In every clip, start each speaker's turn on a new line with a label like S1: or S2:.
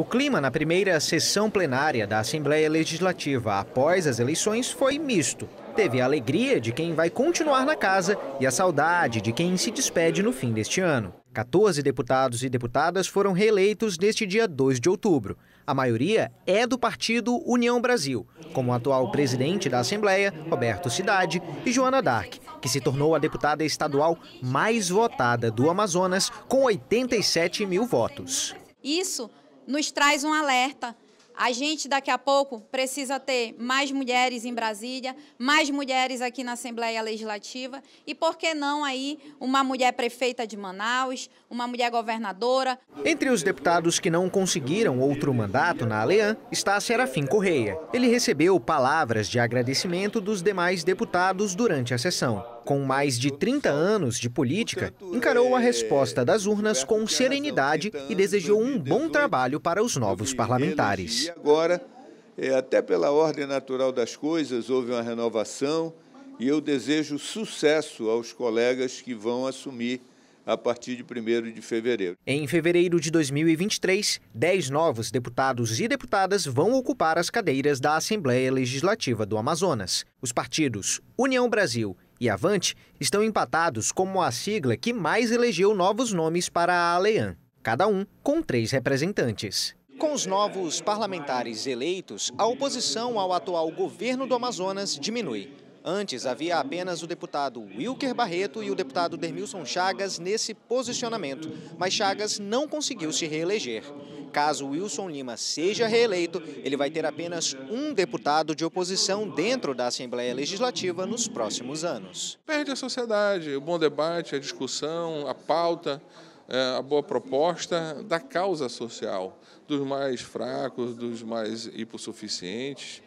S1: O clima na primeira sessão plenária da Assembleia Legislativa após as eleições foi misto. Teve a alegria de quem vai continuar na casa e a saudade de quem se despede no fim deste ano. 14 deputados e deputadas foram reeleitos neste dia 2 de outubro. A maioria é do partido União Brasil, como o atual presidente da Assembleia, Roberto Cidade, e Joana Dark, que se tornou a deputada estadual mais votada do Amazonas, com 87 mil votos.
S2: Isso nos traz um alerta. A gente, daqui a pouco, precisa ter mais mulheres em Brasília, mais mulheres aqui na Assembleia Legislativa e, por que não, aí, uma mulher prefeita de Manaus, uma mulher governadora.
S1: Entre os deputados que não conseguiram outro mandato na Alean está Serafim Correia. Ele recebeu palavras de agradecimento dos demais deputados durante a sessão com mais de 30 anos de política, encarou a resposta das urnas é, com serenidade e desejou um bom trabalho para os novos parlamentares. E
S3: agora, é, até pela ordem natural das coisas, houve uma renovação e eu desejo sucesso aos colegas que vão assumir a partir de 1 de fevereiro.
S1: Em fevereiro de 2023, 10 novos deputados e deputadas vão ocupar as cadeiras da Assembleia Legislativa do Amazonas. Os partidos União Brasil e Avante estão empatados como a sigla que mais elegeu novos nomes para a Alean, cada um com três representantes. Com os novos parlamentares eleitos, a oposição ao atual governo do Amazonas diminui. Antes, havia apenas o deputado Wilker Barreto e o deputado Dermilson Chagas nesse posicionamento, mas Chagas não conseguiu se reeleger. Caso Wilson Lima seja reeleito, ele vai ter apenas um deputado de oposição dentro da Assembleia Legislativa nos próximos anos.
S4: Perde a sociedade, o bom debate, a discussão, a pauta, é, a boa proposta da causa social, dos mais fracos, dos mais hipossuficientes.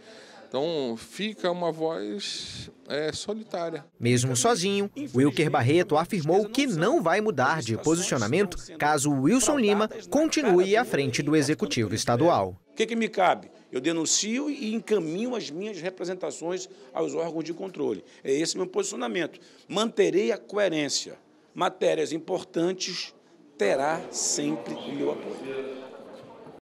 S4: Então fica uma voz é, solitária.
S1: Mesmo sozinho, Wilker Barreto afirmou que não vai mudar de posicionamento caso Wilson Lima continue à frente do Executivo Estadual.
S3: O que, que me cabe? Eu denuncio e encaminho as minhas representações aos órgãos de controle. É esse meu posicionamento. Manterei a coerência. Matérias importantes terá sempre o meu apoio.